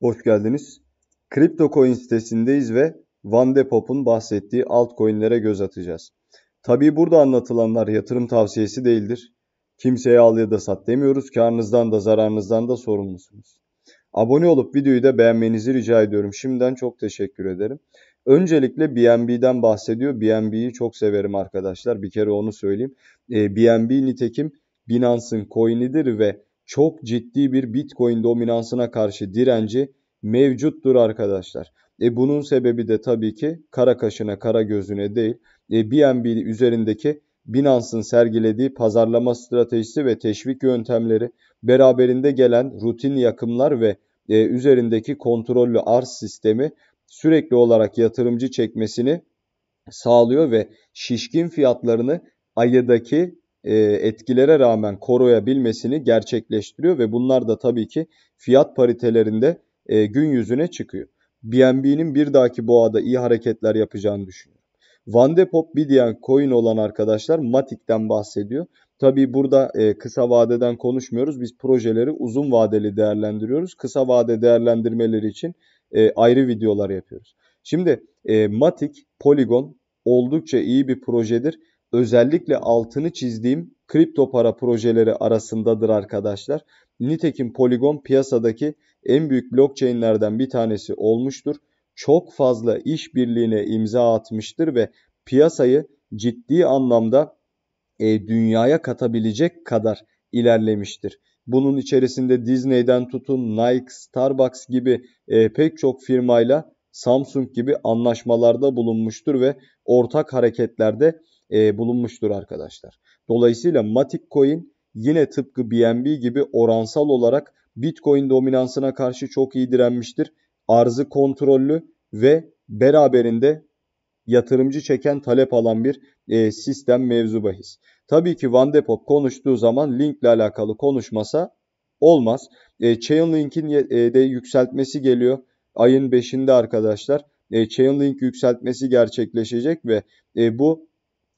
Hoş geldiniz. Kripto CryptoCoin sitesindeyiz ve Van de Pop'un bahsettiği altcoin'lere göz atacağız. Tabii burada anlatılanlar yatırım tavsiyesi değildir. Kimseye al ya da sat demiyoruz. Karnınızdan da zararınızdan da sorumlusunuz. Abone olup videoyu da beğenmenizi rica ediyorum. Şimdiden çok teşekkür ederim. Öncelikle BNB'den bahsediyor. BNB'yi çok severim arkadaşlar. Bir kere onu söyleyeyim. BNB ee, nitekim Binance'ın coin'idir ve çok ciddi bir Bitcoin dominansına karşı direnci mevcuttur arkadaşlar. E bunun sebebi de tabii ki kara kaşına kara gözüne değil e BNB üzerindeki Binance'ın sergilediği pazarlama stratejisi ve teşvik yöntemleri beraberinde gelen rutin yakımlar ve e, üzerindeki kontrollü arz sistemi sürekli olarak yatırımcı çekmesini sağlıyor ve şişkin fiyatlarını ayıdaki e, etkilere rağmen koruyabilmesini gerçekleştiriyor ve bunlar da tabii ki fiyat paritelerinde e, gün yüzüne çıkıyor. BNB'nin bir dahaki boğada iyi hareketler yapacağını düşünüyorum. Van de Pop Bidian coin olan arkadaşlar Matik'ten bahsediyor. Tabii burada e, kısa vadeden konuşmuyoruz. Biz projeleri uzun vadeli değerlendiriyoruz. Kısa vade değerlendirmeleri için ayrı videolar yapıyoruz. Şimdi e, Matik, Polygon oldukça iyi bir projedir özellikle altını çizdiğim kripto para projeleri arasındadır arkadaşlar. Nitekim Polygon piyasadaki en büyük blockchain'lerden bir tanesi olmuştur. Çok fazla işbirliğine imza atmıştır ve piyasayı ciddi anlamda e, dünyaya katabilecek kadar ilerlemiştir. Bunun içerisinde Disney'den tutun Nike, Starbucks gibi e, pek çok firmayla Samsung gibi anlaşmalarda bulunmuştur ve ortak hareketlerde e, bulunmuştur arkadaşlar. Dolayısıyla Matic Coin yine tıpkı BNB gibi oransal olarak Bitcoin dominansına karşı çok iyi direnmiştir. Arzı kontrollü ve beraberinde yatırımcı çeken talep alan bir e, sistem mevzu bahis. Tabii ki Van de konuştuğu zaman linkle alakalı konuşmasa olmaz. E, Chainlink'in e, de yükseltmesi geliyor ayın 5'inde arkadaşlar. E, Chainlink yükseltmesi gerçekleşecek ve e, bu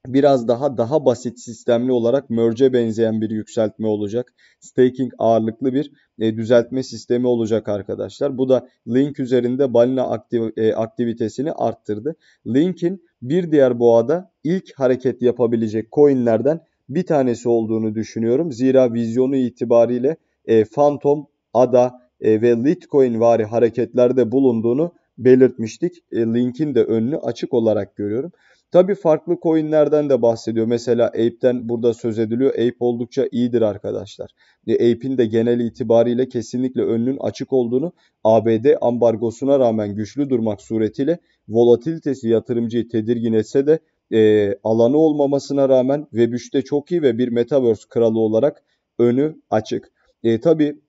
biraz daha daha basit sistemli olarak merge'e benzeyen bir yükseltme olacak. Staking ağırlıklı bir e, düzeltme sistemi olacak arkadaşlar. Bu da Link üzerinde balina aktiv e, aktivitesini arttırdı. Link'in bir diğer boğada ilk hareket yapabilecek coinlerden bir tanesi olduğunu düşünüyorum. Zira vizyonu itibariyle e, Phantom, ADA e, ve Litecoin vari hareketlerde bulunduğunu belirtmiştik. E, Link'in de önünü açık olarak görüyorum. Tabi farklı coinlerden de bahsediyor. Mesela Ape'den burada söz ediliyor. Ape oldukça iyidir arkadaşlar. E, Ape'in de genel itibariyle kesinlikle önünün açık olduğunu ABD ambargosuna rağmen güçlü durmak suretiyle volatilitesi yatırımcıyı tedirgin etse de e, alanı olmamasına rağmen Web3'te çok iyi ve bir Metaverse kralı olarak önü açık. E, Tabi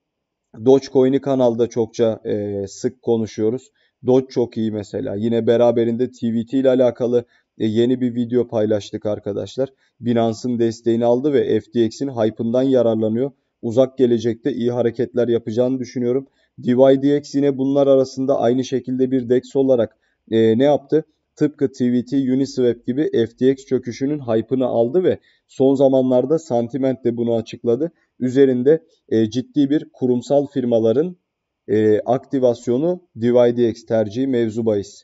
Dogecoin'i kanalda çokça e, sık konuşuyoruz. Doge çok iyi mesela. Yine beraberinde TVT ile alakalı e, yeni bir video paylaştık arkadaşlar. Binance'ın desteğini aldı ve FTX'in hype'ından yararlanıyor. Uzak gelecekte iyi hareketler yapacağını düşünüyorum. DYDX yine bunlar arasında aynı şekilde bir DEX olarak e, ne yaptı? Tıpkı TVT, Uniswap gibi FTX çöküşünün hype'ını aldı ve son zamanlarda Sentiment de bunu açıkladı. Üzerinde e, ciddi bir kurumsal firmaların e, aktivasyonu DYDX tercihi mevzu bahis.